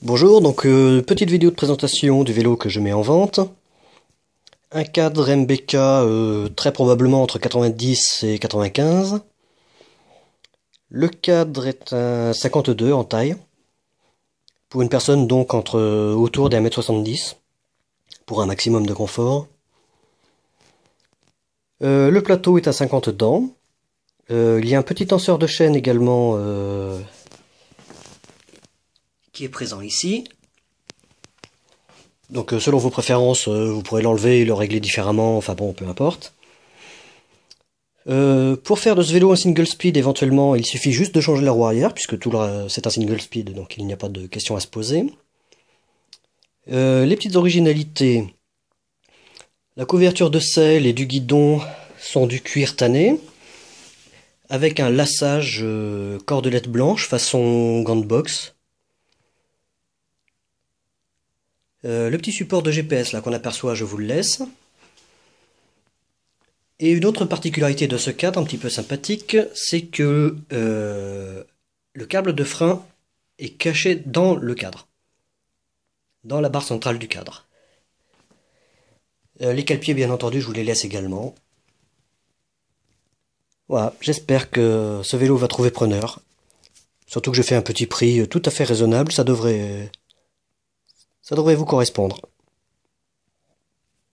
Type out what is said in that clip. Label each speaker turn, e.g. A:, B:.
A: Bonjour, donc euh, petite vidéo de présentation du vélo que je mets en vente. Un cadre MBK euh, très probablement entre 90 et 95. Le cadre est un 52 en taille. Pour une personne donc entre euh, autour des 1m70 pour un maximum de confort. le plateau est à 50 dents. il y a un petit tenseur de chaîne également est présent ici. Donc euh, selon vos préférences, euh, vous pourrez l'enlever et le régler différemment, enfin bon, peu importe. Euh, pour faire de ce vélo un single speed éventuellement, il suffit juste de changer la roue arrière, puisque tout c'est un single speed, donc il n'y a pas de question à se poser. les petites originalités. La couverture de selle et du guidon sont du cuir tanné, avec un lassage cordelette blanche façon gant box. Euh, le petit support de GPS là qu'on aperçoit, je vous le laisse. Et une autre particularité de ce cadre, un petit peu sympathique, c'est que euh, le câble de frein est caché dans le cadre, dans la barre centrale du cadre. Euh, les calepiers, bien entendu, je vous les laisse également. Voilà, j'espère que ce vélo va trouver preneur. Surtout que je fais un petit prix tout à fait raisonnable, ça devrait ça devrait vous correspondre.